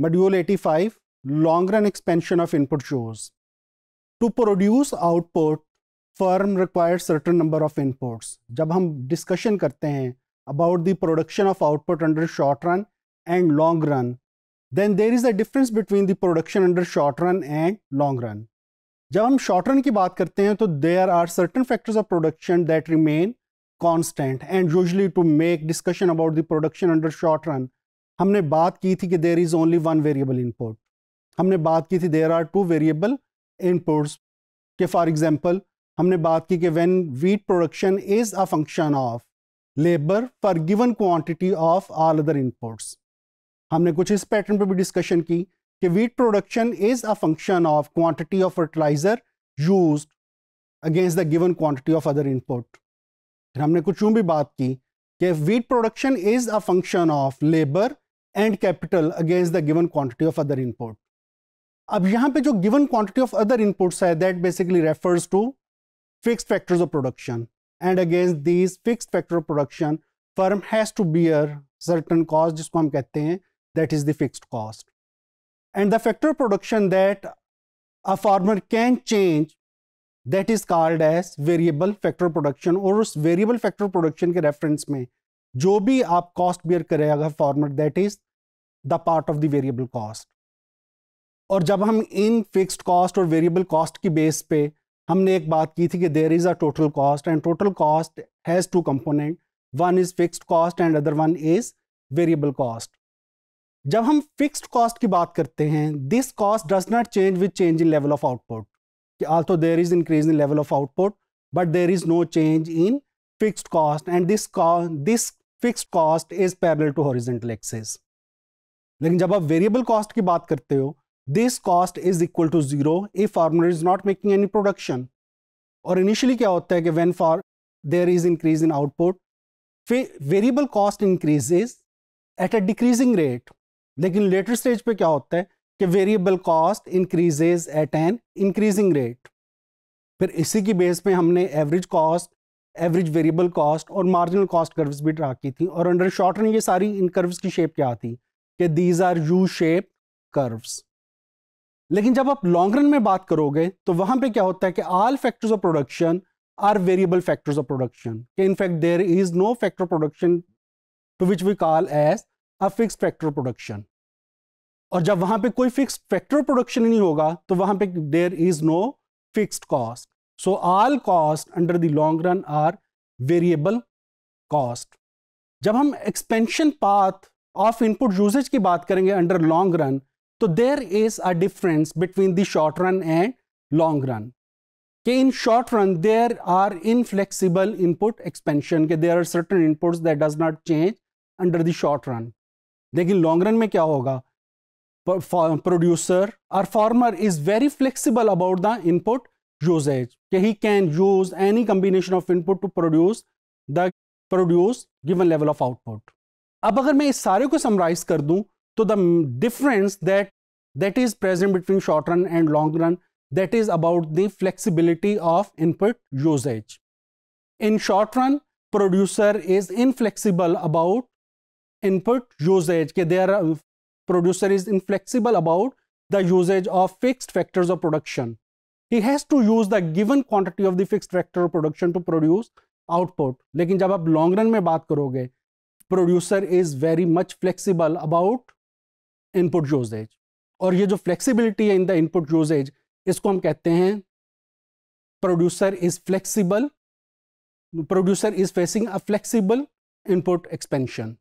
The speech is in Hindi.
Module 85 Long Run Expansion of Input shows. To produce output, firm requires certain number of inputs. जब हम discussion करते हैं about the production of output under short run and long run, then there is a difference between the production under short run and long run. जब हम short run की बात करते हैं तो there are certain factors of production that remain constant and usually to make discussion about the production under short run, हमने बात की थी कि there is only one variable input हमने बात की थी there are two variable inputs के फॉर एग्जांपल हमने बात की कि when wheat production is a function of labour for given quantity of all other inputs हमने कुछ इस पैटर्न पर भी डिस्कशन की कि wheat production is a function of quantity of fertiliser use against the given quantity of other input फिर हमने कुछ यूँ भी बात की कि wheat production is a function of labour and capital against the given quantity of other input अब यहां पे जो given quantity of other inputs है that basically refers to fixed factors of production and against these fixed factor of production firm has to bear certain cost जिसको हम कहते हैं that is the fixed cost and the factor of production that a farmer can change that is called as variable factor production और उस variable factor प्रोडक्शन के रेफरेंस में जो भी आप कॉस्ट बियर करेगा farmer that is the part of the variable cost और जब हम इन फिक्स्ड कॉस्ट और वेरिएबल कॉस्ट की बेस पे हमने एक बात की थी कि there is a total cost and total cost has two component one is fixed cost and other one is variable cost जब हम फिक्स्ड कॉस्ट की बात करते हैं this cost does not change with change in level of output कि तो there is increase in level of output but there is no change in fixed cost and this this fixed cost is parallel to horizontal axis लेकिन जब आप वेरिएबल कॉस्ट की बात करते हो this cost is equal to zero farmer is not making any production और इनिशियली क्या होता है कि when for there is increase in output फिर variable cost increases at a decreasing rate लेकिन लेटर स्टेज पे क्या होता है कि variable cost increases at an increasing rate फिर इसी की बेस पे हमने average cost average variable cost और मार्जिनल कॉस्ट कर्व्स भी ड्रा की थी और अंडर शॉर्ट रन ये सारी इन कर्व्स की शेप क्या थी कि these are U shape curves लेकिन जब आप लॉन्ग रन में बात करोगे तो वहां पे क्या होता है कि all factors of production are variable factors of production in fact there is no factor production to which we call as a fix factor production और जब वहां पे कोई फिक्स फैक्टर प्रोडक्शन नहीं होगा तो वहां पे there is no fixed cost so all cost under the long run are variable cost जब हम expansion path of input usages की बात करेंगे अंडर लॉन्ग रन तो there is a difference between the short run and long run कि in short run there are inflexible input expansion के there are certain input that does not change under the short run लेकिन लॉन्ग रन में क्या होगा producer farmer is very very about the input usages के he can use any combination of input to produce the produce given level of output अब अगर मैं इस सारे को समराइज कर दूं तो the difference that that is present between short run and long run that is about the flexibility of input usages in short run producer is inflexible about input usages के they are producer is inflexible about the usages of fixed factors of production he has to use the given quantity of the fixed factor of production to produce output लेकिन जब आप लॉन्ग रन में बात करोगे producer is very much flexible about input usages और ये जो फ्लेक्सिबिलिटी है इन द इनपुट यूजेज इसको हम कहते हैं producer is flexible producer is facing a flexible input expansion